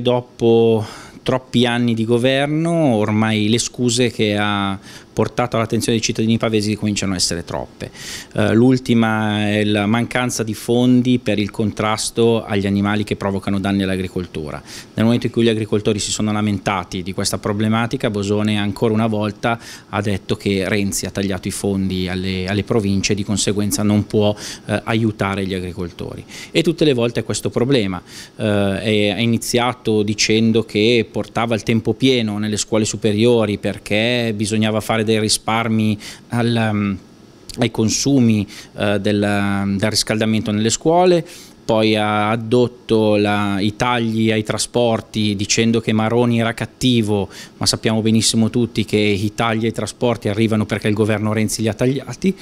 Dopo troppi anni di governo ormai le scuse che ha portato all'attenzione dei cittadini pavesi cominciano a essere troppe. Eh, L'ultima è la mancanza di fondi per il contrasto agli animali che provocano danni all'agricoltura. Nel momento in cui gli agricoltori si sono lamentati di questa problematica, Bosone ancora una volta ha detto che Renzi ha tagliato i fondi alle, alle province e di conseguenza non può eh, aiutare gli agricoltori. E tutte le volte è questo problema. Eh, è, è iniziato dicendo che portava il tempo pieno nelle scuole superiori perché bisognava fare dei risparmi al, mm, ai consumi eh, del, mm, del riscaldamento nelle scuole poi ha addotto la, i tagli ai trasporti dicendo che Maroni era cattivo, ma sappiamo benissimo tutti che i tagli ai trasporti arrivano perché il governo Renzi li ha tagliati,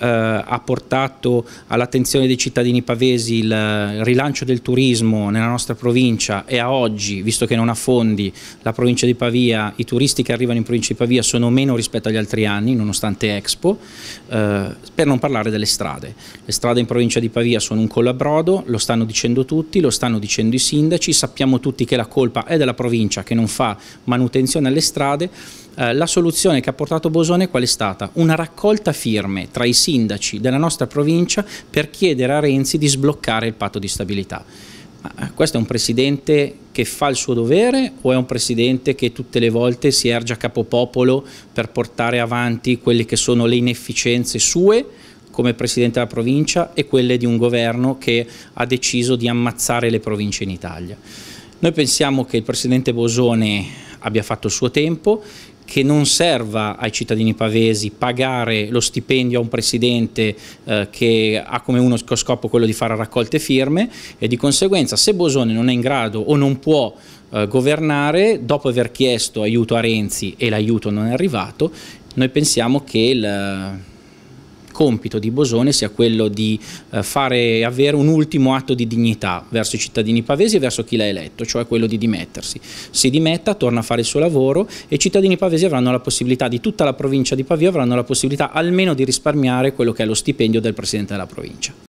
eh, ha portato all'attenzione dei cittadini pavesi il rilancio del turismo nella nostra provincia e a oggi, visto che non ha fondi, la provincia di Pavia, i turisti che arrivano in provincia di Pavia sono meno rispetto agli altri anni, nonostante Expo, eh, per non parlare delle strade. Le strade in provincia di Pavia sono un collabrodo, lo stanno dicendo tutti, lo stanno dicendo i sindaci, sappiamo tutti che la colpa è della provincia che non fa manutenzione alle strade. Eh, la soluzione che ha portato Bosone qual è stata? Una raccolta firme tra i sindaci della nostra provincia per chiedere a Renzi di sbloccare il patto di stabilità. Ma eh, questo è un presidente che fa il suo dovere o è un presidente che tutte le volte si erge a capopopolo per portare avanti quelle che sono le inefficienze sue? come Presidente della provincia e quelle di un governo che ha deciso di ammazzare le province in Italia. Noi pensiamo che il Presidente Bosone abbia fatto il suo tempo, che non serva ai cittadini pavesi pagare lo stipendio a un presidente eh, che ha come uno scopo quello di fare raccolte firme e di conseguenza se Bosone non è in grado o non può eh, governare, dopo aver chiesto aiuto a Renzi e l'aiuto non è arrivato, noi pensiamo che il compito di Bosone sia quello di eh, fare avere un ultimo atto di dignità verso i cittadini pavesi e verso chi l'ha eletto, cioè quello di dimettersi. Si dimetta, torna a fare il suo lavoro e i cittadini pavesi avranno la possibilità, di tutta la provincia di Pavia avranno la possibilità almeno di risparmiare quello che è lo stipendio del Presidente della provincia.